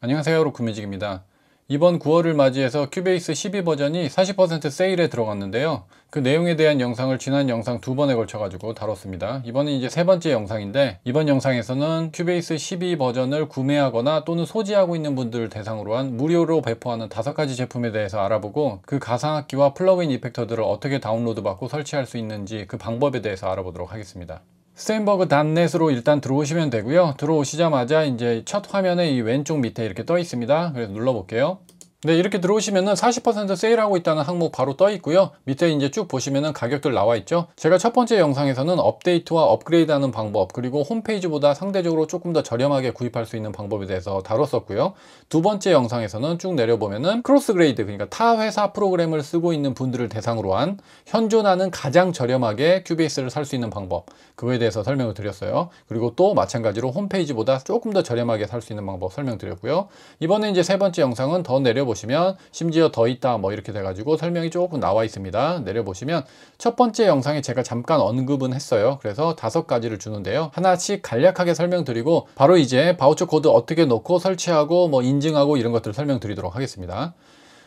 안녕하세요 로쿠뮤직입니다 이번 9월을 맞이해서 큐베이스 12 버전이 40% 세일에 들어갔는데요. 그 내용에 대한 영상을 지난 영상 두 번에 걸쳐 가지고 다뤘습니다. 이번은 이제 세 번째 영상인데 이번 영상에서는 큐베이스 12 버전을 구매하거나 또는 소지하고 있는 분들을 대상으로 한 무료로 배포하는 다섯 가지 제품에 대해서 알아보고 그 가상악기와 플러그인 이펙터들을 어떻게 다운로드 받고 설치할 수 있는지 그 방법에 대해서 알아보도록 하겠습니다. 스테인버그 단넷으로 일단 들어오시면 되고요. 들어오시자마자 이제 첫 화면에 이 왼쪽 밑에 이렇게 떠 있습니다. 그래서 눌러볼게요. 네 이렇게 들어오시면은 40% 세일하고 있다는 항목 바로 떠 있고요 밑에 이제 쭉 보시면은 가격들 나와 있죠 제가 첫 번째 영상에서는 업데이트와 업그레이드 하는 방법 그리고 홈페이지보다 상대적으로 조금 더 저렴하게 구입할 수 있는 방법에 대해서 다뤘었고요 두 번째 영상에서는 쭉 내려보면은 크로스 그레이드 그러니까 타 회사 프로그램을 쓰고 있는 분들을 대상으로 한 현존하는 가장 저렴하게 큐베이스를 살 수 있는 방법 그거에 대해서 설명을 드렸어요 그리고 또 마찬가지로 홈페이지보다 조금 더 저렴하게 살 수 있는 방법 설명드렸고요 이번에 이제 세 번째 영상은 더 내려 내려보시면 심지어 더 있다 뭐 이렇게 돼가지고 설명이 조금 나와 있습니다. 내려보시면 첫 번째 영상에 제가 잠깐 언급은 했어요. 그래서 다섯 가지를 주는데요. 하나씩 간략하게 설명드리고 바로 이제 바우처 코드 어떻게 넣고 설치하고 뭐 인증하고 이런 것들을 설명드리도록 하겠습니다.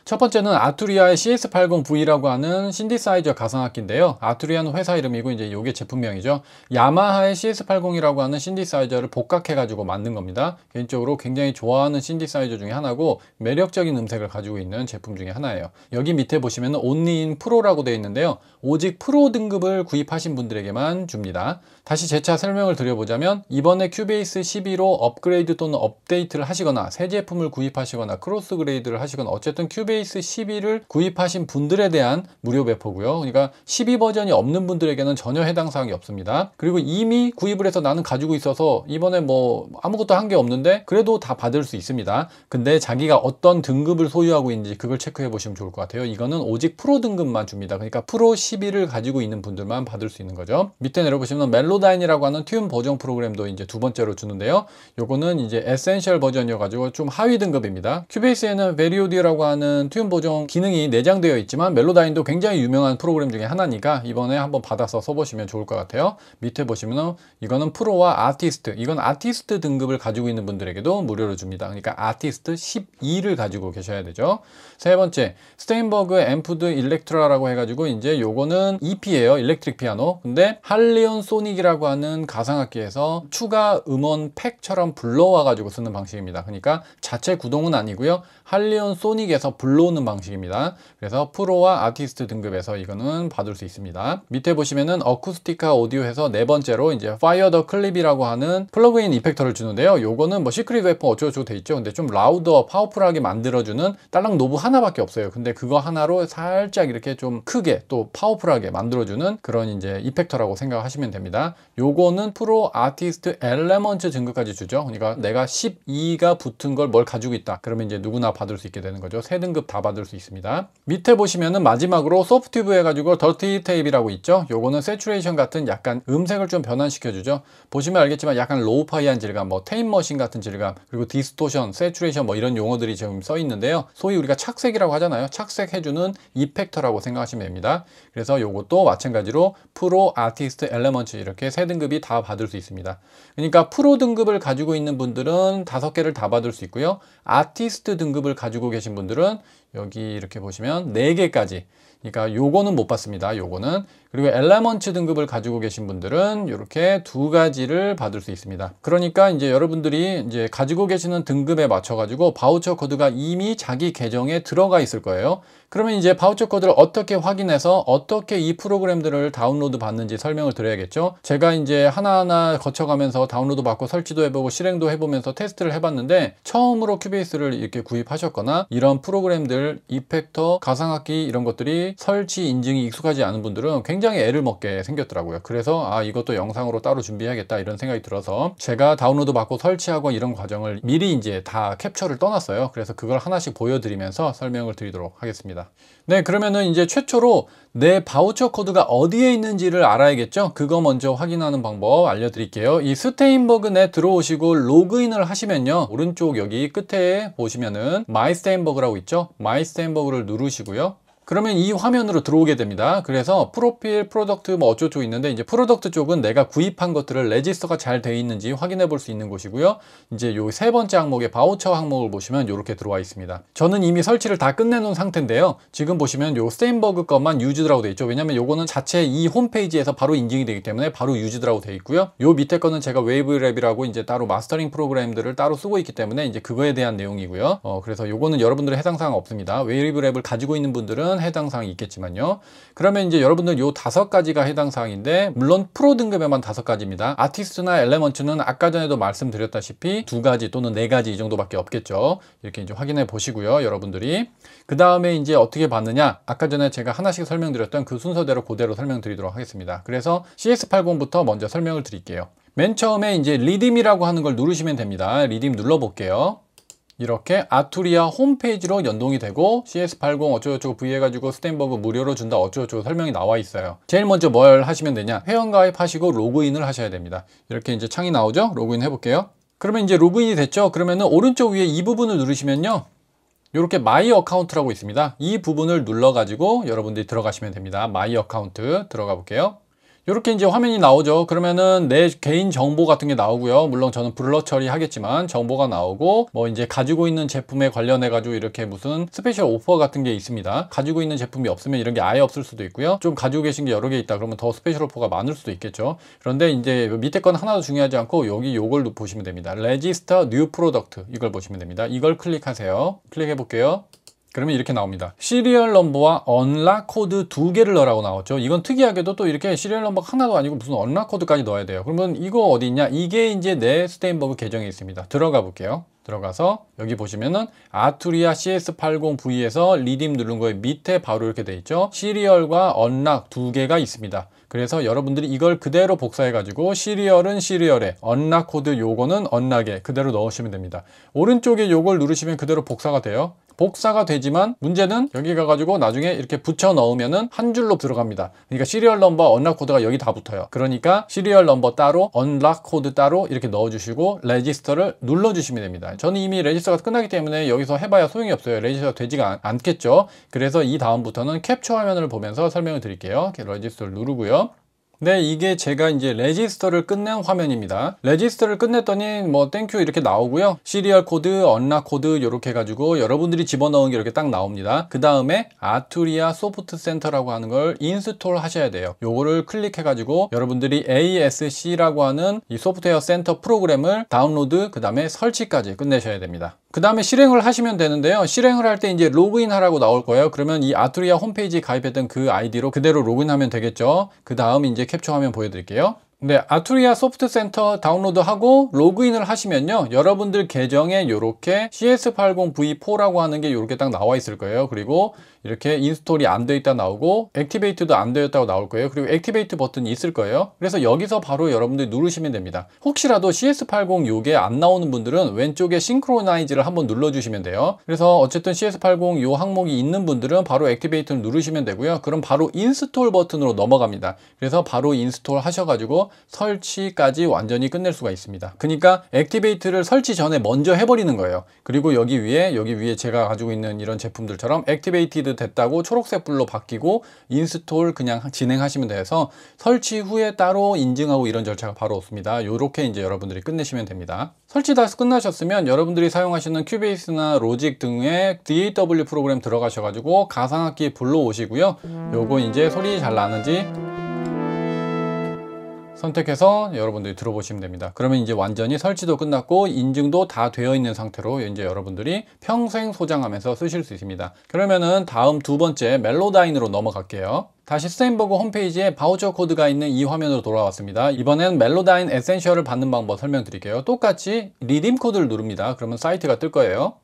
첫 번째는 아투리아의 CS80V라고 하는 신디사이저 가상악기인데요. 아투리아는 회사 이름이고 이제 이게 제품명이죠. 야마하의 CS80이라고 하는 신디사이저를 복각해가지고 만든 겁니다. 개인적으로 굉장히 좋아하는 신디사이저 중에 하나고 매력적인 음색을 가지고 있는 제품 중에 하나예요. 여기 밑에 보시면 온리인 프로라고 되어 있는데요. 오직 프로 등급을 구입하신 분들에게만 줍니다. 다시 재차 설명을 드려보자면 이번에 큐베이스 12로 업그레이드 또는 업데이트를 하시거나 새 제품을 구입하시거나 크로스 그레이드를 하시거나 어쨌든 큐베이스 12를 구입하신 분들에 대한 무료 배포고요. 그러니까 12 버전이 없는 분들에게는 전혀 해당 사항이 없습니다. 그리고 이미 구입을 해서 나는 가지고 있어서 이번에 뭐 아무것도 한 게 없는데 그래도 다 받을 수 있습니다. 근데 자기가 어떤 등급을 소유하고 있는지 그걸 체크해 보시면 좋을 것 같아요. 이거는 오직 프로 등급만 줍니다. 그러니까 프로 10 11을 가지고 있는 분들만 받을 수 있는 거죠. 밑에 내려보시면 멜로다인이라고 하는 튠버정 프로그램도 이제 두 번째로 주는데요. 요거는 이제 에센셜 버전이어가지고 좀 하위 등급입니다. 큐베이스에는 베리오디라고 하는 튠버정 기능이 내장되어 있지만 멜로다인도 굉장히 유명한 프로그램 중에 하나니까 이번에 한번 받아서 써보시면 좋을 것 같아요. 밑에 보시면 이거는 프로와 아티스트 이건 아티스트 등급을 가지고 있는 분들에게도 무료로 줍니다. 그러니까 아티스트 12를 가지고 계셔야 되죠. 세 번째 스테인버그 앰프드 일렉트라라고 해가지고 이제 요거 요거는 EP예요. 일렉트릭 피아노. 근데 할리온 소닉이라고 하는 가상악기에서 추가 음원 팩처럼 불러와 가지고 쓰는 방식입니다. 그러니까 자체 구동은 아니고요. 할리온 소닉에서 불러오는 방식입니다. 그래서 프로와 아티스트 등급에서 이거는 받을 수 있습니다. 밑에 보시면은 어쿠스티카 오디오에서 네 번째로 이제 파이어 더 클립이라고 하는 플러그인 이펙터를 주는데요. 요거는 뭐 시크릿 웨폰 어쩌고저쩌고 돼 있죠. 근데 좀 라우더 파워풀하게 만들어주는 딸랑 노브 하나밖에 없어요. 근데 그거 하나로 살짝 이렇게 좀 크게 또 파워 파워풀하게 만들어주는 그런 이제 이펙터라고 생각하시면 됩니다. 요거는 프로 아티스트 엘레먼트 등급까지 주죠. 그러니까 내가 12가 붙은 걸 뭘 가지고 있다. 그러면 이제 누구나 받을 수 있게 되는 거죠. 세 등급 다 받을 수 있습니다. 밑에 보시면은 마지막으로 소프트뷰 해가지고 더티 테이프라고 있죠. 요거는 세츄레이션 같은 약간 음색을 좀 변환시켜 주죠. 보시면 알겠지만 약간 로우파이한 질감, 뭐 테임 머신 같은 질감, 그리고 디스토션, 세츄레이션 뭐 이런 용어들이 지금 써 있는데요. 소위 우리가 착색이라고 하잖아요. 착색해주는 이펙터라고 생각하시면 됩니다. 그래서 그래서 이것도 마찬가지로 프로, 아티스트, 엘레먼츠 이렇게 세 등급이 다 받을 수 있습니다. 그러니까 프로 등급을 가지고 있는 분들은 다섯 개를 다 받을 수 있고요. 아티스트 등급을 가지고 계신 분들은 여기 이렇게 보시면 네개까지 그러니까 요거는 못 받습니다. 요거는 그리고 엘라먼츠 등급을 가지고 계신 분들은 이렇게 두 가지를 받을 수 있습니다. 그러니까 이제 여러분들이 이제 가지고 계시는 등급에 맞춰 가지고 바우처 코드가 이미 자기 계정에 들어가 있을 거예요. 그러면 이제 바우처 코드를 어떻게 확인해서 어떻게 이 프로그램들을 다운로드 받는지 설명을 드려야겠죠. 제가 이제 하나하나 거쳐가면서 다운로드 받고 설치도 해보고 실행도 해보면서 테스트를 해봤는데 처음으로 큐베이스를 이렇게 구입하셨거나 이런 프로그램들, 이펙터, 가상악기 이런 것들이 설치 인증이 익숙하지 않은 분들은 굉장히 굉장히 애를 먹게 생겼더라고요. 그래서 아 이것도 영상으로 따로 준비해야겠다 이런 생각이 들어서 제가 다운로드 받고 설치하고 이런 과정을 미리 이제 다 캡처를 떠났어요. 그래서 그걸 하나씩 보여드리면서 설명을 드리도록 하겠습니다. 네 그러면은 이제 최초로 내 바우처 코드가 어디에 있는지를 알아야겠죠. 그거 먼저 확인하는 방법 알려드릴게요. 이 스테인버그 내 들어오시고 로그인을 하시면요. 오른쪽 여기 끝에 보시면은 마이 스테인버그라고 있죠. 마이 스테인버그를 누르시고요. 그러면 이 화면으로 들어오게 됩니다. 그래서 프로필, 프로덕트 뭐 어쩌고 있는데 이제 프로덕트 쪽은 내가 구입한 것들을 레지스터가 잘 돼 있는지 확인해 볼 수 있는 곳이고요. 이제 요 세 번째 항목의 바우처 항목을 보시면 이렇게 들어와 있습니다. 저는 이미 설치를 다 끝내놓은 상태인데요. 지금 보시면 요 스테인버그 것만 유즈드라고 돼 있죠. 왜냐면 요거는 자체 이 홈페이지에서 바로 인증이 되기 때문에 바로 유즈드라고 돼 있고요. 요 밑에 거는 제가 웨이브랩이라고 이제 따로 마스터링 프로그램들을 따로 쓰고 있기 때문에 이제 그거에 대한 내용이고요. 어, 그래서 요거는 여러분들의 해당 사항 없습니다. 웨이브랩을 가지고 있는 분들은 해당 사항이 있겠지만요. 그러면 이제 여러분들 요 다섯 가지가 해당 사항인데 물론 프로 등급에만 다섯 가지입니다. 아티스트나 엘레먼츠는 아까 전에도 말씀드렸다시피 두 가지 또는 네 가지 이 정도밖에 없겠죠. 이렇게 이제 확인해 보시고요. 여러분들이 그 다음에 이제 어떻게 봤느냐 아까 전에 제가 하나씩 설명드렸던 그 순서대로 그대로 설명드리도록 하겠습니다. 그래서 c s 8 0부터 먼저 설명을 드릴게요. 맨 처음에 이제 리딤이라고 하는 걸 누르시면 됩니다. 리딤 눌러볼게요. 이렇게 아투리아 홈페이지로 연동이 되고 CS80 어쩌고저쩌고 V 해가지고 스탠버브 무료로 준다 어쩌고저쩌고 설명이 나와 있어요 제일 먼저 뭘 하시면 되냐 회원가입 하시고 로그인을 하셔야 됩니다 이렇게 이제 창이 나오죠 로그인 해볼게요 그러면 이제 로그인이 됐죠 그러면은 오른쪽 위에 이 부분을 누르시면요 이렇게 마이 어카운트라고 있습니다 이 부분을 눌러 가지고 여러분들이 들어가시면 됩니다 마이 어카운트 들어가 볼게요 이렇게 이제 화면이 나오죠. 그러면은 내 개인 정보 같은 게 나오고요. 물론 저는 블러 처리하겠지만 정보가 나오고 뭐 이제 가지고 있는 제품에 관련해 가지고 이렇게 무슨 스페셜 오퍼 같은 게 있습니다. 가지고 있는 제품이 없으면 이런 게 아예 없을 수도 있고요. 좀 가지고 계신 게 여러 개 있다 그러면 더 스페셜 오퍼가 많을 수도 있겠죠. 그런데 이제 밑에 건 하나도 중요하지 않고 여기 요걸 보시면 됩니다. 레지스터 뉴 프로덕트 이걸 보시면 됩니다. 이걸 클릭하세요. 클릭해 볼게요. 그러면 이렇게 나옵니다. 시리얼 넘버와 언락 코드 두 개를 넣으라고 나왔죠. 이건 특이하게도 또 이렇게 시리얼 넘버 하나도 아니고 무슨 언락 코드까지 넣어야 돼요. 그러면 이거 어디 있냐? 이게 이제 내 스테인버그 계정에 있습니다. 들어가 볼게요. 들어가서 여기 보시면은 아투리아 CS80V에서 리딤 누른 거에 밑에 바로 이렇게 돼 있죠. 시리얼과 언락 두 개가 있습니다. 그래서 여러분들이 이걸 그대로 복사해 가지고 시리얼은 시리얼에 언락 코드 요거는 언락에 그대로 넣으시면 됩니다. 오른쪽에 요걸 누르시면 그대로 복사가 돼요. 복사가 되지만 문제는 여기 가가지고 나중에 이렇게 붙여 넣으면은 한 줄로 들어갑니다. 그러니까 시리얼 넘버 언락 코드가 여기 다 붙어요. 그러니까 시리얼 넘버 따로 언락 코드 따로 이렇게 넣어주시고 레지스터를 눌러주시면 됩니다. 저는 이미 레지스터가 끝나기 때문에 여기서 해봐야 소용이 없어요. 레지스터 가 되지가 않, 겠죠 그래서 이 다음부터는 캡처 화면을 보면서 설명을 드릴게요. 이렇게 레지스터를 누르고요. 네, 이게 제가 이제 레지스터를 끝낸 화면입니다. 레지스터를 끝냈더니 뭐 땡큐 이렇게 나오고요. 시리얼 코드, 언락 코드 이렇게 해가지고 여러분들이 집어넣은 게 이렇게 딱 나옵니다. 그 다음에 아투리아 소프트 센터라고 하는 걸 인스톨 하셔야 돼요. 요거를 클릭해가지고 여러분들이 ASC라고 하는 이 소프트웨어 센터 프로그램을 다운로드 그 다음에 설치까지 끝내셔야 됩니다. 그 다음에 실행을 하시면 되는데요 실행을 할 때 이제 로그인 하라고 나올 거예요 그러면 이 아투리아 홈페이지 에 가입했던 그 아이디로 그대로 로그인하면 되겠죠 그 다음 이제 캡처 화면 보여드릴게요 네, 아투리아 소프트 센터 다운로드하고 로그인을 하시면요. 여러분들 계정에 이렇게 CS80V4라고 하는 게 이렇게 딱 나와 있을 거예요. 그리고 이렇게 인스톨이 안돼 있다 나오고 액티베이트도 안 되었다고 나올 거예요. 그리고 액티베이트 버튼이 있을 거예요. 그래서 여기서 바로 여러분들 누르시면 됩니다. 혹시라도 CS80 요게 안 나오는 분들은 왼쪽에 싱크로나이즈를 한번 눌러주시면 돼요. 그래서 어쨌든 CS80 요 항목이 있는 분들은 바로 액티베이트를 누르시면 되고요. 그럼 바로 인스톨 버튼으로 넘어갑니다. 그래서 바로 인스톨 하셔가지고 설치까지 완전히 끝낼 수가 있습니다 그러니까 액티베이트를 설치 전에 먼저 해버리는 거예요 그리고 여기 위에 여기 위에 제가 가지고 있는 이런 제품들처럼 액티베이티드 됐다고 초록색 불로 바뀌고 인스톨 그냥 진행하시면 돼서 설치 후에 따로 인증하고 이런 절차가 바로 없습니다 이렇게 이제 여러분들이 끝내시면 됩니다 설치 다 끝나셨으면 여러분들이 사용하시는 큐베이스나 로직 등의 DAW 프로그램 들어가셔가지고 가상악기 불러오시고요 요거 이제 소리 잘 나는지 선택해서 여러분들이 들어보시면 됩니다. 그러면 이제 완전히 설치도 끝났고 인증도 다 되어 있는 상태로 이제 여러분들이 평생 소장하면서 쓰실 수 있습니다. 그러면은 다음 두 번째 멜로다인으로 넘어갈게요. 다시 스테인버그 홈페이지에 바우처 코드가 있는 이 화면으로 돌아왔습니다. 이번엔 멜로다인 에센셜을 받는 방법 설명드릴게요. 똑같이 리딤 코드를 누릅니다. 그러면 사이트가 뜰 거예요.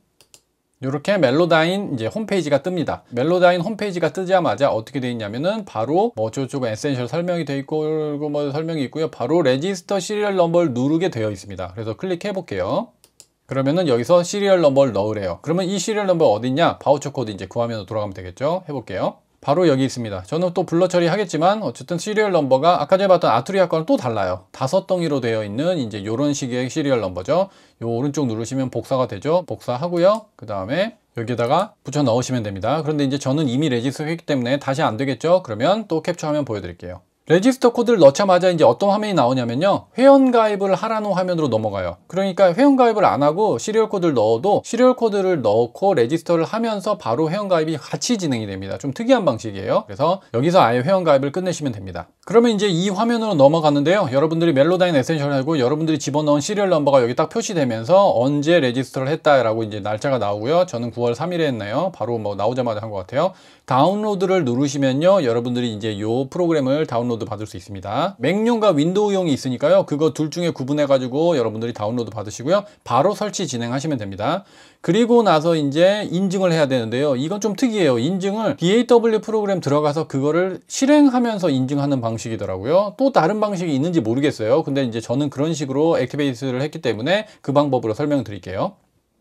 이렇게 멜로다인 이제 홈페이지가 뜹니다. 멜로다인 홈페이지가 뜨자마자 어떻게 되어 있냐면은 바로 뭐 저쪽 에센셜 설명이 되어 있고 뭐 설명이 있고요. 바로 레지스터 시리얼 넘버를 누르게 되어 있습니다. 그래서 클릭해 볼게요. 그러면은 여기서 시리얼 넘버를 넣으래요. 그러면 이 시리얼 넘버 어디있냐 바우처 코드 이제 그 화면으로 돌아가면 되겠죠? 해볼게요. 바로 여기 있습니다. 저는 또 블러 처리하겠지만 어쨌든 시리얼 넘버가 아까 전에 봤던 아투리아 거랑 또 달라요. 다섯 덩이로 되어 있는 이제 요런 식의 시리얼 넘버죠. 요 오른쪽 누르시면 복사가 되죠. 복사하고요. 그 다음에 여기에다가 붙여 넣으시면 됩니다. 그런데 이제 저는 이미 레지스했기 때문에 다시 안 되겠죠? 그러면 또 캡처하면 보여드릴게요. 레지스터 코드를 넣자마자 이제 어떤 화면이 나오냐면요 회원가입을 하라는 화면으로 넘어가요 그러니까 회원가입을 안 하고 시리얼 코드를 넣어도 시리얼 코드를 넣고 레지스터를 하면서 바로 회원가입이 같이 진행이 됩니다 좀 특이한 방식이에요 그래서 여기서 아예 회원가입을 끝내시면 됩니다 그러면 이제 이 화면으로 넘어갔는데요 여러분들이 멜로다인 에센셜하고 여러분들이 집어넣은 시리얼 넘버가 여기 딱 표시되면서 언제 레지스터를 했다라고 이제 날짜가 나오고요 저는 9월 3일에 했네요 바로 뭐 나오자마자 한 것 같아요 다운로드를 누르시면요 여러분들이 이제 요 프로그램을 다운로드 받을 수 있습니다 맥용과 윈도우용이 있으니까요 그거 둘 중에 구분해 가지고 여러분들이 다운로드 받으시고요 바로 설치 진행하시면 됩니다 그리고 나서 이제 인증을 해야 되는데요 이건 좀 특이해요 인증을 DAW 프로그램 들어가서 그거를 실행하면서 인증하는 방식이더라고요 또 다른 방식이 있는지 모르겠어요 근데 이제 저는 그런 식으로 액티베이스를 했기 때문에 그 방법으로 설명드릴게요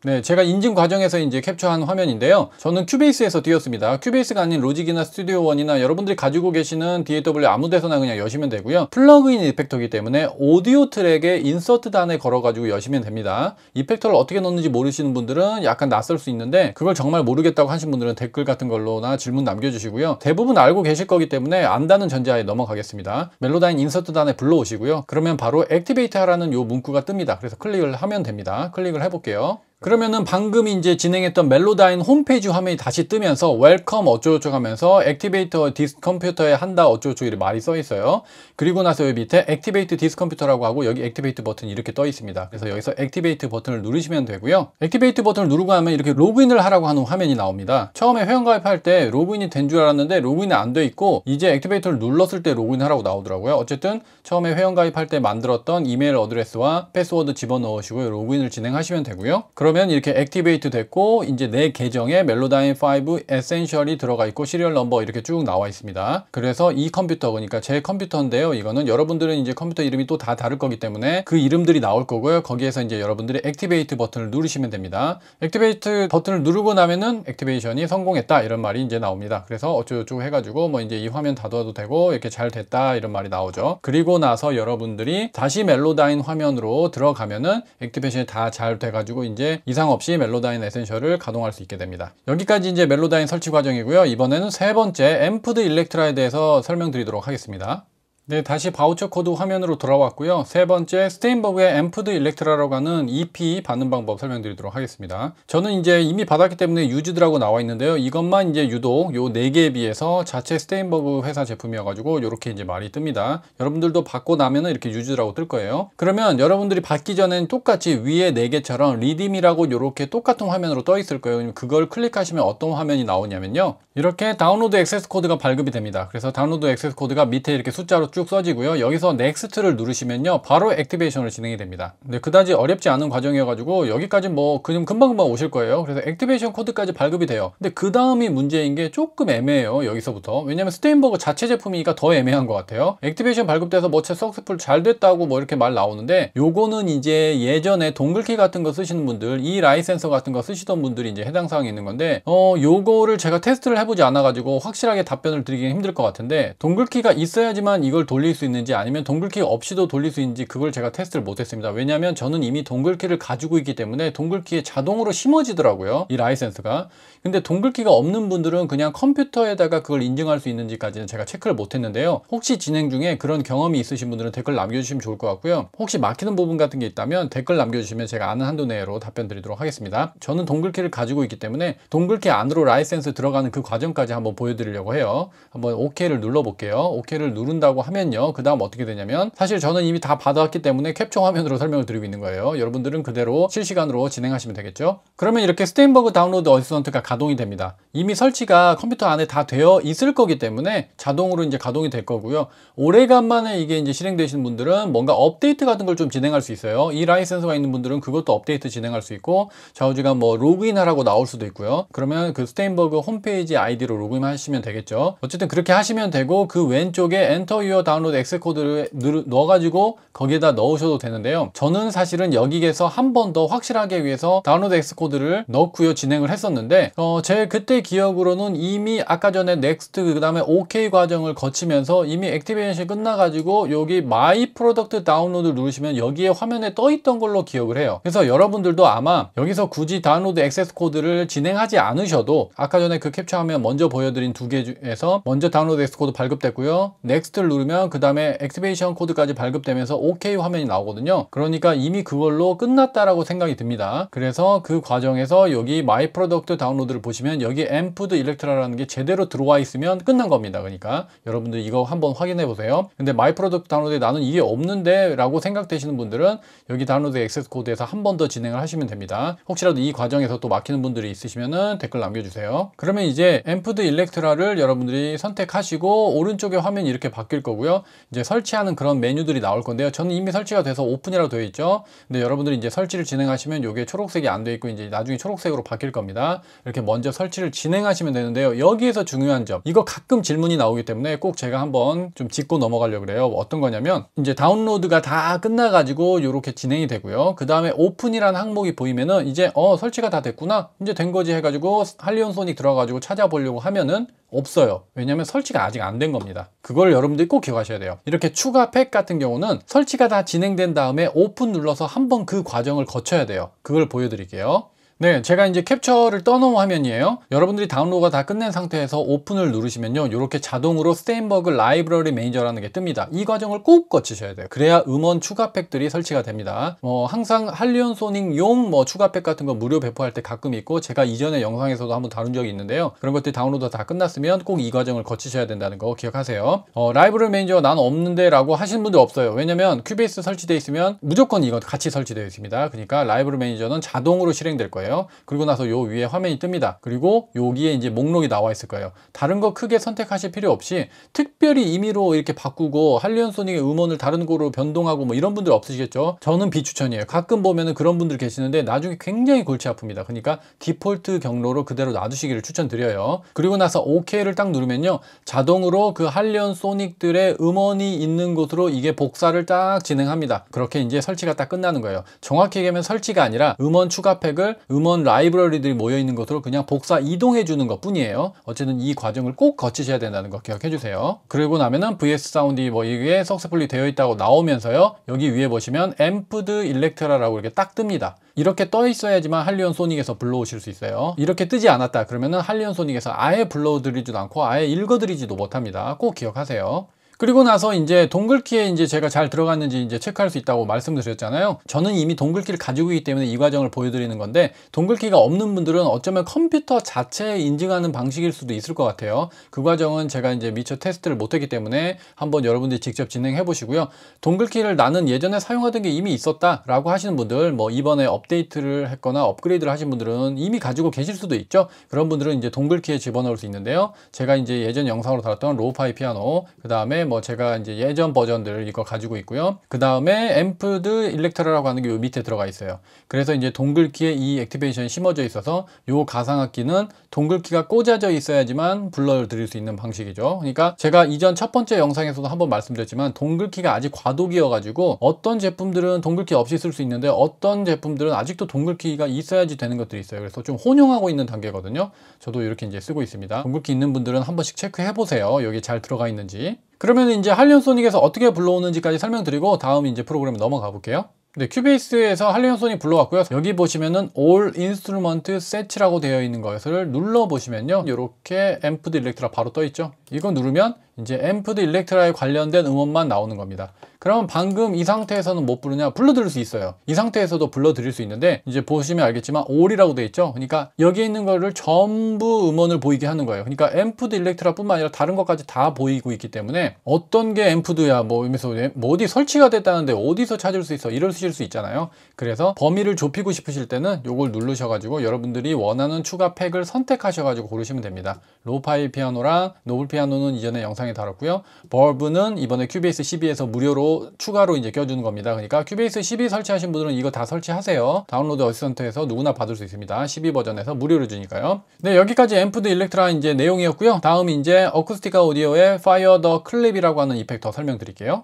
네, 제가 인증 과정에서 이제 캡처한 화면인데요. 저는 큐베이스에서 띄웠습니다. 큐베이스가 아닌 로직이나 스튜디오 원이나 여러분들이 가지고 계시는 DAW 아무 데서나 그냥 여시면 되고요. 플러그인 이펙터이기 때문에 오디오 트랙에 인서트 단에 걸어가지고 여시면 됩니다. 이펙터를 어떻게 넣는지 모르시는 분들은 약간 낯설 수 있는데 그걸 정말 모르겠다고 하신 분들은 댓글 같은 걸로나 질문 남겨주시고요. 대부분 알고 계실 거기 때문에 안다는 전제하에 넘어가겠습니다. 멜로다인 인서트 단에 불러오시고요. 그러면 바로 액티베이트 하라는 요 문구가 뜹니다. 그래서 클릭을 하면 됩니다. 클릭을 해볼게요. 그러면은 방금 이제 진행했던 멜로다인 홈페이지 화면이 다시 뜨면서 웰컴 어쩌고저쩌고 하면서 액티베이터 디스 컴퓨터에 한다 어쩌고저쩌고 이렇게 말이 써 있어요. 그리고 나서 여기 밑에 액티베이트 디스 컴퓨터라고 하고 여기 액티베이트 버튼 이렇게 떠 있습니다. 그래서 여기서 액티베이트 버튼을 누르시면 되고요. 액티베이트 버튼을 누르고 하면 이렇게 로그인을 하라고 하는 화면이 나옵니다. 처음에 회원 가입할 때 로그인이 된 줄 알았는데 로그인이 안 돼 있고 이제 액티베이터를 눌렀을 때 로그인 하라고 나오더라고요. 어쨌든 처음에 회원 가입할 때 만들었던 이메일 어드레스와 패스워드 집어넣으시고 로그인을 진행하시면 되고요. 그러면 이렇게 액티베이트 됐고 이제 내 계정에 멜로다인 5 에센셜이 들어가 있고 시리얼 넘버 이렇게 쭉 나와 있습니다. 그래서 이 컴퓨터 그러니까 제 컴퓨터인데요. 이거는 여러분들은 이제 컴퓨터 이름이 또 다 다를 거기 때문에 그 이름들이 나올 거고요. 거기에서 이제 여러분들이 액티베이트 버튼을 누르시면 됩니다. 액티베이트 버튼을 누르고 나면은 액티베이션이 성공했다 이런 말이 이제 나옵니다. 그래서 어쩌고저쩌고 해가지고 뭐 이제 이 화면 닫아도 되고 이렇게 잘 됐다 이런 말이 나오죠. 그리고 나서 여러분들이 다시 멜로다인 화면으로 들어가면은 액티베이션이 다 잘 돼가지고 이제 이상 없이 멜로다인 에센셜을 가동할 수 있게 됩니다. 여기까지 이제 멜로다인 설치 과정이고요. 이번에는 세 번째 앰프드 일렉트라에 대해서 설명드리도록 하겠습니다. 네, 다시 바우처 코드 화면으로 돌아왔고요. 세 번째, 스테인버그의 앰프드 일렉트라라고 하는 EP 받는 방법 설명드리도록 하겠습니다. 저는 이제 이미 받았기 때문에 유즈드라고 나와 있는데요. 이것만 이제 유독 요네 개에 비해서 자체 스테인버그 회사 제품이어가지고 이렇게 이제 말이 뜹니다. 여러분들도 받고 나면은 이렇게 유즈라고 뜰 거예요. 그러면 여러분들이 받기 전엔 똑같이 위에 네 개처럼 리딤이라고 이렇게 똑같은 화면으로 떠 있을 거예요. 그걸 클릭하시면 어떤 화면이 나오냐면요. 이렇게 다운로드 액세스 코드가 발급이 됩니다. 그래서 다운로드 액세스 코드가 밑에 이렇게 숫자로 쭉 써지고요. 여기서 넥스트를 누르시면요. 바로 액티베이션을 진행이 됩니다. 근데 그다지 어렵지 않은 과정이어가지고 여기까지 뭐 그냥 금방금방 오실 거예요. 그래서 액티베이션 코드까지 발급이 돼요. 근데 그 다음이 문제인 게 조금 애매해요. 여기서부터. 왜냐면 스테인버그 자체 제품이니까 더 애매한 것 같아요. 액티베이션 발급돼서 뭐채 석스풀 잘 됐다고 뭐 이렇게 말 나오는데 요거는 이제 예전에 동글키 같은 거 쓰시는 분들 이 라이센서 같은 거 쓰시던 분들이 이제 해당 사항이 있는 건데 어 요거를 제가 테스트를 해보지 않아가지고 확실하게 답변을 드리긴 힘들 것 같은데 동글키가 있어야지만 이걸 돌릴 수 있는지 아니면 동글키 없이도 돌릴 수 있는지 그걸 제가 테스트를 못했습니다. 왜냐하면 저는 이미 동글키를 가지고 있기 때문에 동글키에 자동으로 심어지더라고요. 이 라이센스가. 근데 동글키가 없는 분들은 그냥 컴퓨터에다가 그걸 인증할 수 있는지까지는 제가 체크를 못했는데요. 혹시 진행 중에 그런 경험이 있으신 분들은 댓글 남겨주시면 좋을 것 같고요. 혹시 막히는 부분 같은 게 있다면 댓글 남겨주시면 제가 아는 한도 내로 답변 드리도록 하겠습니다. 저는 동글키를 가지고 있기 때문에 동글키 안으로 라이센스 들어가는 그 과정까지 한번 보여드리려고 해요. 한번 OK를 눌러볼게요. OK를 누른다고 하면 하면요 그 다음 어떻게 되냐면 사실 저는 이미 다 받아왔기 때문에 캡처 화면으로 설명을 드리고 있는 거예요 여러분들은 그대로 실시간으로 진행하시면 되겠죠 그러면 이렇게 스테인버그 다운로드 어시스턴트가 가동이 됩니다 이미 설치가 컴퓨터 안에 다 되어 있을 거기 때문에 자동으로 이제 가동이 될 거고요 오래간만에 이게 이제 실행되신 분들은 뭔가 업데이트 같은 걸 좀 진행할 수 있어요 이 라이센스가 있는 분들은 그것도 업데이트 진행할 수 있고 좌우지간 뭐 로그인하라고 나올 수도 있고요 그러면 그 스테인버그 홈페이지 아이디로 로그인 하시면 되겠죠 어쨌든 그렇게 하시면 되고 그 왼쪽에 엔터 유어 다운로드 엑셀 코드를 넣어가지고 거기에다 넣으셔도 되는데요. 저는 사실은 여기에서 한 번 더 확실하게 위해서 다운로드 엑셀 코드를 넣고요 진행을 했었는데 어, 제 그때 기억으로는 이미 아까 전에 넥스트 그 다음에 OK 과정을 거치면서 이미 액티베이션이 끝나가지고 여기 마이 프로덕트 다운로드 누르시면 여기에 화면에 떠 있던 걸로 기억을 해요. 그래서 여러분들도 아마 여기서 굳이 다운로드 액세스 코드를 진행하지 않으셔도 아까 전에 그 캡처 화면 먼저 보여드린 두개 중에서 먼저 다운로드 액세스 코드 발급됐고요. 넥스트를 누르면 누르면 그 다음에 액티베이션 코드까지 발급되면서 OK 화면이 나오거든요 그러니까 이미 그걸로 끝났다라고 생각이 듭니다 그래서 그 과정에서 여기 마이 프로덕트 다운로드를 보시면 여기 엠푸드 일렉트라라는 게 제대로 들어와 있으면 끝난 겁니다 그러니까 여러분들 이거 한번 확인해 보세요 근데 마이 프로덕트 다운로드에 나는 이게 없는데 라고 생각되시는 분들은 여기 다운로드 액세스 코드에서 한 번 더 진행을 하시면 됩니다 혹시라도 이 과정에서 또 막히는 분들이 있으시면 댓글 남겨주세요 그러면 이제 엠푸드 일렉트라를 여러분들이 선택하시고 오른쪽에 화면이 이렇게 바뀔 거고 거고요. 이제 설치하는 그런 메뉴들이 나올 건데요. 저는 이미 설치가 돼서 오픈이라고 되어 있죠. 근데 여러분들이 이제 설치를 진행하시면 이게 초록색이 안 돼 있고 이제 나중에 초록색으로 바뀔 겁니다. 이렇게 먼저 설치를 진행하시면 되는데요. 여기에서 중요한 점. 이거 가끔 질문이 나오기 때문에 꼭 제가 한번 좀 짚고 넘어가려고 그래요. 어떤 거냐면 이제 다운로드가 다 끝나가지고 이렇게 진행이 되고요. 그 다음에 오픈이라는 항목이 보이면은 이제 어 설치가 다 됐구나. 이제 된 거지 해가지고 할리온 소닉 들어가지고 찾아보려고 하면은 없어요. 왜냐면 설치가 아직 안 된 겁니다. 그걸 여러분들이 꼭 기억하셔야 돼요 이렇게 추가 팩 같은 경우는 설치가 다 진행된 다음에 오픈 눌러서 한번 그 과정을 거쳐야 돼요 그걸 보여드릴게요 네, 제가 이제 캡처를 떠넘은 화면이에요. 여러분들이 다운로드가 다 끝낸 상태에서 오픈을 누르시면요. 이렇게 자동으로 스테인버그 라이브러리 매니저라는 게 뜹니다. 이 과정을 꼭 거치셔야 돼요. 그래야 음원 추가 팩들이 설치가 됩니다. 뭐 항상 할리온 소닉용 뭐 추가 팩 같은 거 무료 배포할 때 가끔 있고 제가 이전에 영상에서도 한번 다룬 적이 있는데요. 그런 것들이 다운로드 다 끝났으면 꼭 이 과정을 거치셔야 된다는 거 기억하세요. 어, 라이브러리 매니저 난 없는데 라고 하시는 분들 없어요. 왜냐면 큐베이스 설치되어 있으면 무조건 이거 같이 설치되어 있습니다. 그러니까 라이브러리 매니저는 자동으로 실행될 거예요. 거예요. 그리고 나서 요 위에 화면이 뜹니다. 그리고 여기에 이제 목록이 나와 있을 거예요. 다른 거 크게 선택하실 필요 없이 특별히 임의로 이렇게 바꾸고 할리언 소닉의 음원을 다른 거로 변동하고 뭐 이런 분들 없으시겠죠? 저는 비추천이에요. 가끔 보면은 그런 분들 계시는데 나중에 굉장히 골치 아픕니다. 그러니까 디폴트 경로로 그대로 놔두시기를 추천드려요. 그리고 나서 OK를 딱 누르면요. 자동으로 그 할리언 소닉들의 음원이 있는 곳으로 이게 복사를 딱 진행합니다. 그렇게 이제 설치가 딱 끝나는 거예요. 정확히 얘기하면 설치가 아니라 음원 추가팩을 음원 라이브러리들이 모여 있는 것으로 그냥 복사 이동해 주는 것 뿐이에요 어쨌든 이 과정을 꼭 거치셔야 된다는 거 기억해 주세요 그리고 나면은 VS 사운드 뭐 이게 석세플리 되어 있다고 나오면서요 여기 위에 보시면 앰프드 일렉트라라고 이렇게 딱 뜹니다 이렇게 떠 있어야지만 할리온 소닉에서 불러오실 수 있어요 이렇게 뜨지 않았다 그러면은 할리온 소닉에서 아예 불러드리지도 않고 아예 읽어드리지도 못합니다 꼭 기억하세요 그리고 나서 이제 동글키에 이제 제가 잘 들어갔는지 이제 체크할 수 있다고 말씀드렸잖아요. 저는 이미 동글키를 가지고 있기 때문에 이 과정을 보여드리는 건데 동글키가 없는 분들은 어쩌면 컴퓨터 자체에 인증하는 방식일 수도 있을 것 같아요. 그 과정은 제가 이제 미처 테스트를 못했기 때문에 한번 여러분들이 직접 진행해 보시고요. 동글키를 나는 예전에 사용하던 게 이미 있었다라고 하시는 분들 뭐 이번에 업데이트를 했거나 업그레이드를 하신 분들은 이미 가지고 계실 수도 있죠. 그런 분들은 이제 동글키에 집어넣을 수 있는데요. 제가 이제 예전 영상으로 다뤘던 로우파이 피아노 그 다음에 뭐 제가 이제 예전 버전들 이거 가지고 있고요. 그 다음에 앰프드 일렉터라라고 하는 게 밑에 들어가 있어요. 그래서 이제 동글키에 이 액티베이션이 심어져 있어서 요 가상악기는 동글키가 꽂아져 있어야지만 불러드릴 수 있는 방식이죠. 그러니까 제가 이전 첫 번째 영상에서도 한번 말씀드렸지만 동글키가 아직 과도기여가지고 어떤 제품들은 동글키 없이 쓸 수 있는데 어떤 제품들은 아직도 동글키가 있어야지 되는 것들이 있어요. 그래서 좀 혼용하고 있는 단계거든요. 저도 이렇게 이제 쓰고 있습니다. 동글키 있는 분들은 한 번씩 체크해 보세요. 여기 잘 들어가 있는지. 그러면 이제 할리온 소닉에서 어떻게 불러오는지까지 설명드리고 다음 이제 프로그램 넘어가 볼게요. 네, 큐베이스에서 할리온 소닉 불러왔고요. 여기 보시면은 All Instrument Set라고 되어 있는 것을 눌러 보시면요. 이렇게 앰프디렉트라 바로 떠 있죠. 이거 누르면 이제 앰프드 일렉트라에 관련된 음원만 나오는 겁니다 그러면 방금 이 상태에서는 못 부르냐 불러드릴 수 있어요 이 상태에서도 불러드릴 수 있는데 이제 보시면 알겠지만 올이라고 돼 있죠 그러니까 여기에 있는 거를 전부 음원을 보이게 하는 거예요 그러니까 앰프드 일렉트라 뿐만 아니라 다른 것까지 다 보이고 있기 때문에 어떤 게 앰프드야 뭐 이러면서 뭐 어디 설치가 됐다는데 어디서 찾을 수 있어 이러실 수 있잖아요 그래서 범위를 좁히고 싶으실 때는 이걸 누르셔가지고 여러분들이 원하는 추가 팩을 선택하셔가지고 고르시면 됩니다 로파이 피아노랑 노블 피아노는 이전에 영상 영상에 다뤘고요. 버브는 이번에 큐베이스 12에서 무료로 추가로 이제 껴주는 겁니다. 그러니까 큐베이스 12 설치하신 분들은 이거 다 설치하세요. 다운로드 어시스턴트에서 누구나 받을 수 있습니다. 12 버전에서 무료로 주니까요. 네, 여기까지 앰프드 일렉트라 이제 내용이었고요. 다음 이제 어쿠스티카 오디오의 파이어 더 클립이라고 하는 이펙터 설명드릴게요.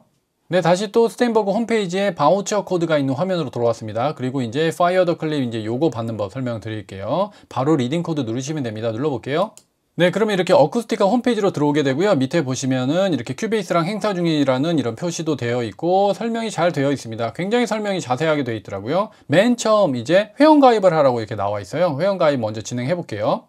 네, 다시 또 스테인버그 홈페이지에 바우처 코드가 있는 화면으로 돌아왔습니다. 그리고 이제 파이어 더 클립 이제 요거 받는 법 설명드릴게요. 바로 리딩 코드 누르시면 됩니다. 눌러볼게요. 네, 그러면 이렇게 어쿠스틱한 홈페이지로 들어오게 되고요. 밑에 보시면은 이렇게 큐베이스랑 행사 중이라는 이런 표시도 되어 있고 설명이 잘 되어 있습니다. 굉장히 설명이 자세하게 되어 있더라고요. 맨 처음 이제 회원 가입을 하라고 이렇게 나와 있어요. 회원 가입 먼저 진행해 볼게요.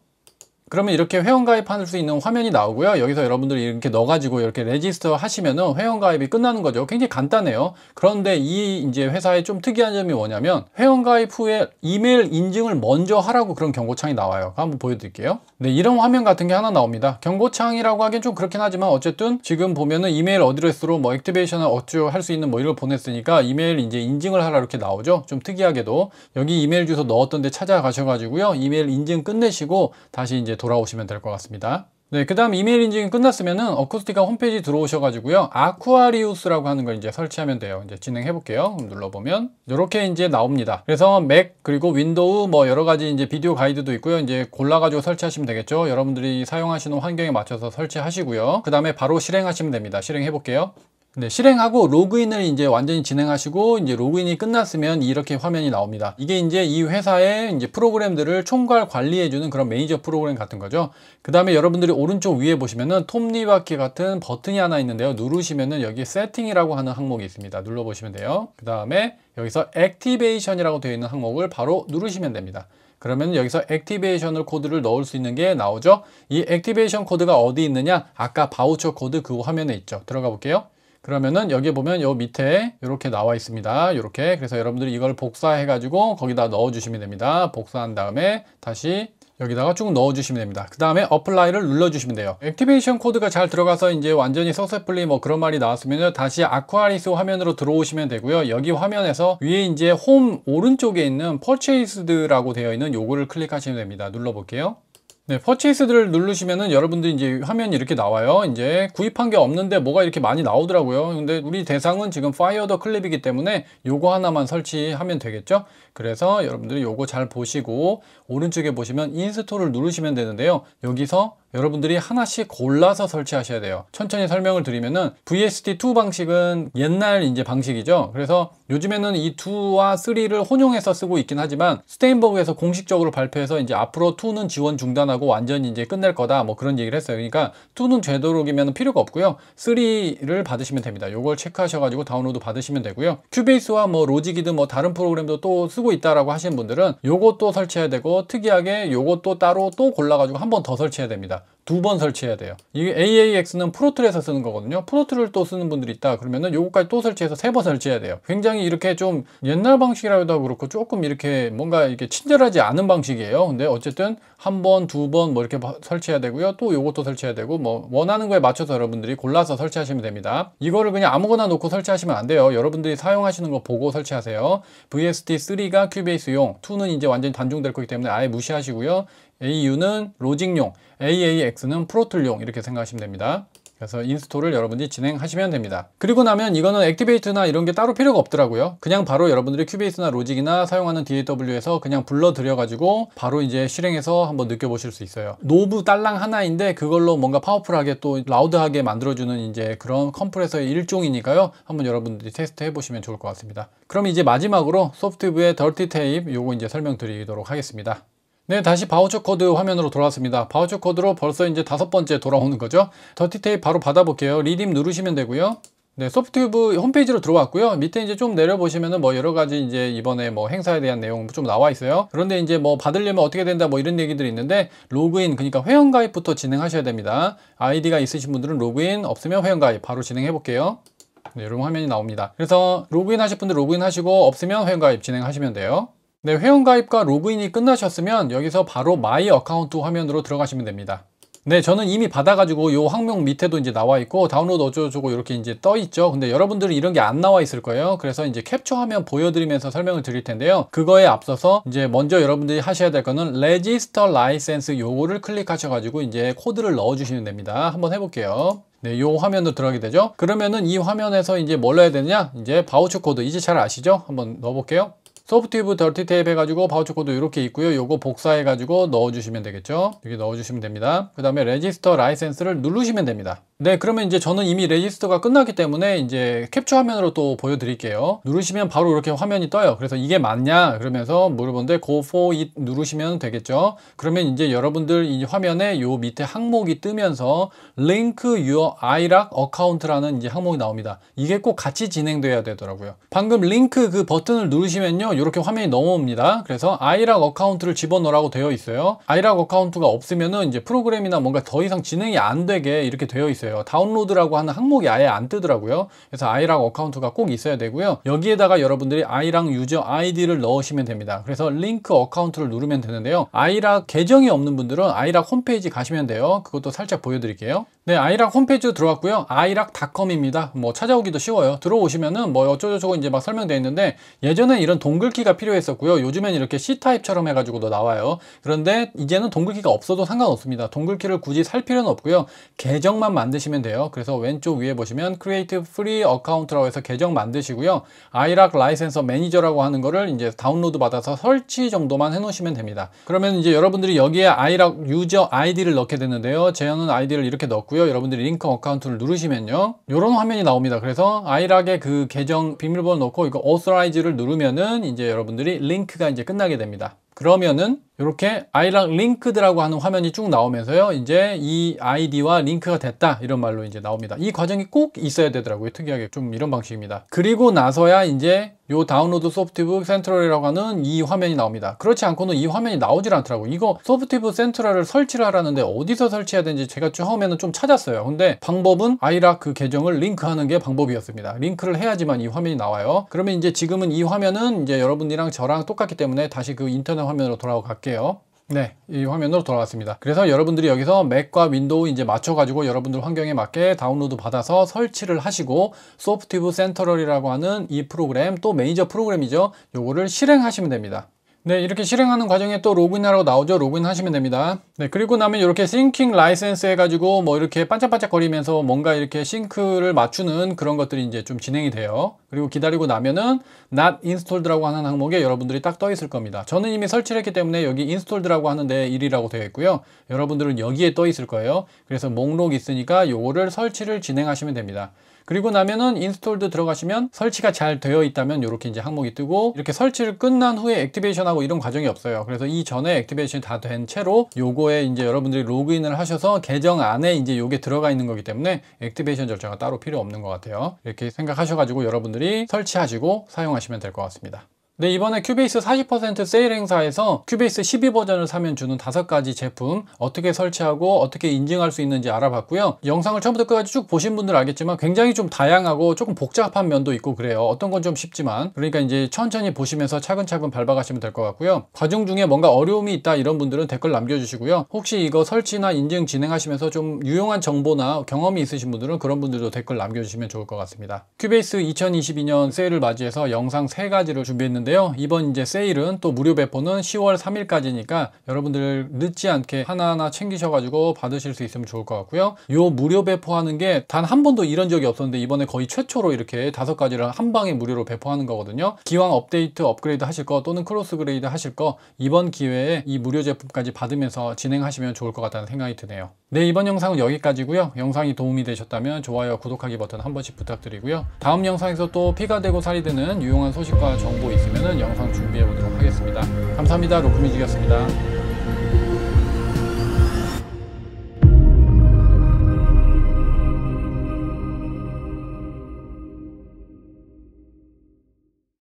그러면 이렇게 회원가입할 수 있는 화면이 나오고요. 여기서 여러분들이 이렇게 넣어가지고 이렇게 레지스터 하시면은 회원가입이 끝나는 거죠. 굉장히 간단해요. 그런데 이 이제 회사의 좀 특이한 점이 뭐냐면 회원가입 후에 이메일 인증을 먼저 하라고 그런 경고창이 나와요. 한번 보여드릴게요. 네, 이런 화면 같은 게 하나 나옵니다. 경고창이라고 하긴 좀 그렇긴 하지만 어쨌든 지금 보면은 이메일 어드레스로 뭐 액티베이션을 어쭈 할수 있는 뭐 이걸 보냈으니까 이메일 이제 인증을 하라 이렇게 나오죠. 좀 특이하게도 여기 이메일 주소 넣었던 데 찾아가셔가지고요. 이메일 인증 끝내시고 다시 이제 돌아오시면 될 것 같습니다. 네, 그 다음 이메일 인증이 끝났으면은 어쿠스티카 홈페이지 들어오셔가지고요. 아쿠아리우스라고 하는 걸 이제 설치하면 돼요. 이제 진행해 볼게요. 눌러보면 이렇게 이제 나옵니다. 그래서 맥 그리고 윈도우 뭐 여러 가지 이제 비디오 가이드도 있고요. 이제 골라가지고 설치하시면 되겠죠. 여러분들이 사용하시는 환경에 맞춰서 설치하시고요. 그 다음에 바로 실행하시면 됩니다. 실행해 볼게요. 네, 실행하고 로그인을 이제 완전히 진행하시고 이제 로그인이 끝났으면 이렇게 화면이 나옵니다. 이게 이제 이 회사의 이제 프로그램들을 총괄 관리해주는 그런 매니저 프로그램 같은 거죠. 그 다음에 여러분들이 오른쪽 위에 보시면은 톱니바퀴 같은 버튼이 하나 있는데요. 누르시면은 여기 세팅이라고 하는 항목이 있습니다. 눌러보시면 돼요. 그 다음에 여기서 액티베이션이라고 되어 있는 항목을 바로 누르시면 됩니다. 그러면 여기서 액티베이션을 코드를 넣을 수 있는 게 나오죠. 이 액티베이션 코드가 어디 있느냐? 아까 바우처 코드 그 화면에 있죠. 들어가 볼게요. 그러면은 여기 보면 요 밑에 이렇게 나와 있습니다. 이렇게 그래서 여러분들이 이걸 복사해 가지고 거기다 넣어 주시면 됩니다. 복사한 다음에 다시 여기다가 쭉 넣어주시면 됩니다. 그 다음에 어플라이를 눌러주시면 돼요. 액티베이션 코드가 잘 들어가서 이제 완전히 서세플리 뭐 그런 말이 나왔으면 다시 아쿠아리스 화면으로 들어오시면 되고요. 여기 화면에서 위에 이제 홈 오른쪽에 있는 퍼체이스드라고 되어 있는 요거를 클릭하시면 됩니다. 눌러볼게요. 네, 퍼체이스를 누르시면은 여러분들이 이제 화면이 이렇게 나와요. 이제 구입한 게 없는데 뭐가 이렇게 많이 나오더라고요. 근데 우리 대상은 지금 파이어더 클립이기 때문에 요거 하나만 설치하면 되겠죠. 그래서 여러분들이 요거 잘 보시고 오른쪽에 보시면 인스톨을 누르시면 되는데요. 여기서 여러분들이 하나씩 골라서 설치하셔야 돼요 천천히 설명을 드리면은 VST2 방식은 옛날 이제 방식이죠 그래서 요즘에는 이 2와 3를 혼용해서 쓰고 있긴 하지만 스테인버그에서 공식적으로 발표해서 이제 앞으로 2는 지원 중단하고 완전히 이제 끝낼 거다 뭐 그런 얘기를 했어요 그러니까 2는 되도록이면 필요가 없고요 3를 받으시면 됩니다 요걸 체크하셔가지고 다운로드 받으시면 되고요 큐베이스와 뭐 로직이든 뭐 다른 프로그램도 또 쓰고 있다라고 하시는 분들은 요것도 설치해야 되고 특이하게 요것도 따로 또 골라가지고 한번 더 설치해야 됩니다 두번 설치해야 돼요. 이게 AAX는 프로틀에서 쓰는 거거든요. 프로틀을 또 쓰는 분들이 있다. 그러면은 요거까지 또 설치해서 세 번 설치해야 돼요. 굉장히 이렇게 좀 옛날 방식이라도 그렇고 조금 이렇게 뭔가 이렇게 친절하지 않은 방식이에요. 근데 어쨌든 한 번, 두 번 뭐 이렇게 설치해야 되고요. 또 요것도 설치해야 되고 뭐 원하는 거에 맞춰서 여러분들이 골라서 설치하시면 됩니다. 이거를 그냥 아무거나 놓고 설치하시면 안 돼요. 여러분들이 사용하시는 거 보고 설치하세요. VST3가 큐베이스용, 2는 이제 완전히 단종될 거기 때문에 아예 무시하시고요. AU는 로직용, AAX는 프로툴용 이렇게 생각하시면 됩니다. 그래서 인스톨을 여러분이 진행하시면 됩니다 그리고 나면 이거는 액티베이트나 이런 게 따로 필요가 없더라고요 그냥 바로 여러분들이 큐베이스나 로직이나 사용하는 DAW에서 그냥 불러들여 가지고 바로 이제 실행해서 한번 느껴보실 수 있어요 노브 딸랑 하나인데 그걸로 뭔가 파워풀하게 또 라우드하게 만들어주는 이제 그런 컴프레서의 일종이니까요 한번 여러분들이 테스트 해보시면 좋을 것 같습니다 그럼 이제 마지막으로 소프트웨어 덜티 테이프 요거 이제 설명드리도록 하겠습니다 네, 다시 바우처 코드 화면으로 돌아왔습니다. 바우처 코드로 벌써 이제 다섯 번째 돌아오는 거죠. 더티테이프 바로 받아볼게요. 리딤 누르시면 되고요. 네, 소프트큐브 홈페이지로 들어왔고요. 밑에 이제 좀 내려보시면은 뭐 여러 가지 이제 이번에 뭐 행사에 대한 내용 뭐 좀 나와 있어요. 그런데 이제 뭐 받으려면 어떻게 된다 뭐 이런 얘기들이 있는데 로그인 그러니까 회원 가입부터 진행하셔야 됩니다. 아이디가 있으신 분들은 로그인 없으면 회원 가입 바로 진행해 볼게요. 네, 이런 화면이 나옵니다. 그래서 로그인 하실 분들 로그인 하시고 없으면 회원 가입 진행하시면 돼요. 네, 회원가입과 로그인이 끝나셨으면 여기서 바로 마이 어카운트 화면으로 들어가시면 됩니다. 네, 저는 이미 받아가지고 요 항목 밑에도 이제 나와 있고 다운로드 어쩌고저쩌고 이렇게 이제 떠 있죠. 근데 여러분들은 이런 게 안 나와 있을 거예요. 그래서 이제 캡처 화면 보여드리면서 설명을 드릴 텐데요. 그거에 앞서서 이제 먼저 여러분들이 하셔야 될 거는 레지스터 라이센스 요거를 클릭하셔가지고 이제 코드를 넣어주시면 됩니다. 한번 해볼게요. 네, 요 화면으로 들어가게 되죠. 그러면은 이 화면에서 이제 뭘 해야 되냐 이제 바우처 코드 이제 잘 아시죠? 한번 넣어볼게요. 소프트웨브 더티 테이프 해가지고 바우처 코드 이렇게 있고요. 요거 복사해가지고 넣어주시면 되겠죠. 여기 넣어주시면 됩니다. 그 다음에 레지스터 라이센스를 누르시면 됩니다. 네 그러면 이제 저는 이미 레지스터가 끝났기 때문에 이제 캡처 화면으로 또 보여드릴게요 누르시면 바로 이렇게 화면이 떠요 그래서 이게 맞냐 그러면서 물어보는데 go for it 누르시면 되겠죠 그러면 이제 여러분들 이 화면에 요 밑에 항목이 뜨면서 link your i r o c account라는 이제 항목이 나옵니다 이게 꼭 같이 진행돼야 되더라고요 방금 링크 그 버튼을 누르시면요 이렇게 화면이 넘어옵니다 그래서 iRock 어카운트를 집어넣으라고 되어 있어요 iRock 어카운트가 없으면은 이제 프로그램이나 뭔가 더 이상 진행이 안 되게 이렇게 되어 있어요 거예요. 다운로드라고 하는 항목이 아예 안 뜨더라고요. 그래서 아이랑 어카운트가 꼭 있어야 되고요. 여기에다가 여러분들이 아이랑 유저 아이디를 넣으시면 됩니다. 그래서 링크 어카운트를 누르면 되는데요. 아이락 계정이 없는 분들은 아이락 홈페이지 가시면 돼요. 그것도 살짝 보여드릴게요. 네, 아이락 홈페이지 들어왔고요. 아이락닷컴입니다. 뭐 찾아오기도 쉬워요. 들어오시면은 뭐 어쩌고저쩌고 이제 막 설명되어 있는데 예전에 이런 동글키가 필요했었고요. 요즘엔 이렇게 C타입처럼 해가지고도 나와요. 그런데 이제는 동글키가 없어도 상관없습니다. 동글키를 굳이 살 필요는 없고요. 계정만 만드시면 돼요. 그래서 왼쪽 위에 보시면 크리에이트 프리 어카운트라고 해서 계정 만드시고요. 아이락 라이센서 매니저라고 하는 거를 이제 다운로드 받아서 설치 정도만 해놓으시면 됩니다. 그러면 이제 여러분들이 여기에 아이락 유저 아이디를 넣게 되는데요. 제현은 아이디를 이렇게 넣고 있고요. 여러분들이 링크 어카운트를 누르시면요. 이런 화면이 나옵니다. 그래서 아이락에 그 계정 비밀번호 넣고 이거 authorize를 누르면은 이제 여러분들이 링크가 이제 끝나게 됩니다. 그러면은 이렇게 아이랑 링크드라고 하는 화면이 쭉 나오면서요. 이제 이 아이디와 링크가 됐다 이런 말로 이제 나옵니다. 이 과정이 꼭 있어야 되더라고요. 특이하게 좀 이런 방식입니다. 그리고 나서야 이제 요 다운로드 소프트웨어 센트럴이라고 하는 이 화면이 나옵니다. 그렇지 않고는 이 화면이 나오질 않더라고요. 이거 소프트웨어 센트럴을 설치를 하라는데 어디서 설치해야 되는지 제가 처음에는 좀 찾았어요. 근데 방법은 아이락 그 계정을 링크하는 게 방법이었습니다. 링크를 해야지만 이 화면이 나와요. 그러면 이제 지금은 이 화면은 이제 여러분이랑 저랑 똑같기 때문에 다시 그 인터넷 화면으로 돌아갈게요. 갈게요. 네, 이 화면으로 돌아왔습니다. 그래서 여러분들이 여기서 맥과 윈도우 이제 맞춰가지고 여러분들 환경에 맞게 다운로드 받아서 설치를 하시고 소프트브 센터럴이라고 하는 이 프로그램 또 메이저 프로그램이죠. 요거를 실행하시면 됩니다. 네, 이렇게 실행하는 과정에 또 로그인하라고 나오죠. 로그인 하시면 됩니다. 네, 그리고 나면 이렇게 싱킹 라이센스 해가지고 뭐 이렇게 반짝반짝 거리면서 뭔가 이렇게 싱크를 맞추는 그런 것들이 이제 좀 진행이 돼요. 그리고 기다리고 나면은 not installed라고 하는 항목에 여러분들이 딱 떠 있을 겁니다. 저는 이미 설치를 했기 때문에 여기 installed라고 하는데 1이라고 되어 있고요. 여러분들은 여기에 떠 있을 거예요. 그래서 목록 있으니까 요거를 설치를 진행하시면 됩니다. 그리고 나면은 인스톨드 들어가시면 설치가 잘 되어 있다면 이렇게 이제 항목이 뜨고 이렇게 설치를 끝난 후에 액티베이션하고 이런 과정이 없어요. 그래서 이 전에 액티베이션이 다 된 채로 요거에 이제 여러분들이 로그인을 하셔서 계정 안에 이제 요게 들어가 있는 거기 때문에 액티베이션 절차가 따로 필요 없는 것 같아요. 이렇게 생각하셔가지고 여러분들이 설치하시고 사용하시면 될 것 같습니다. 네, 이번에 큐베이스 40% 세일 행사에서 큐베이스 12 버전을 사면 주는 5가지 제품 어떻게 설치하고 어떻게 인증할 수 있는지 알아봤고요. 영상을 처음부터 끝까지 쭉 보신 분들 알겠지만 굉장히 좀 다양하고 조금 복잡한 면도 있고 그래요. 어떤 건 좀 쉽지만 그러니까 이제 천천히 보시면서 차근차근 밟아가시면 될 것 같고요. 과정 중에 뭔가 어려움이 있다 이런 분들은 댓글 남겨주시고요. 혹시 이거 설치나 인증 진행하시면서 좀 유용한 정보나 경험이 있으신 분들은 그런 분들도 댓글 남겨주시면 좋을 것 같습니다. 큐베이스 2022년 세일을 맞이해서 영상 3가지를 준비했는데 있는데요. 이번 이제 세일은 또 무료 배포는 10월 3일까지니까 여러분들 늦지 않게 하나하나 챙기셔가지고 받으실 수 있으면 좋을 것 같고요. 요 무료 배포하는 게 단 한 번도 이런 적이 없었는데 이번에 거의 최초로 이렇게 다섯 가지를 한 방에 무료로 배포하는 거거든요. 기왕 업데이트, 업그레이드 하실 거 또는 크로스 그레이드 하실 거 이번 기회에 이 무료 제품까지 받으면서 진행하시면 좋을 것 같다는 생각이 드네요. 네, 이번 영상은 여기까지고요. 영상이 도움이 되셨다면 좋아요, 구독하기 버튼 한 번씩 부탁드리고요. 다음 영상에서 또 피가 되고 살이 되는 유용한 소식과 정보 있으면 되면 영상 준비해 보도록 하겠습니다. 감사합니다. 로크뮤직이었습니다.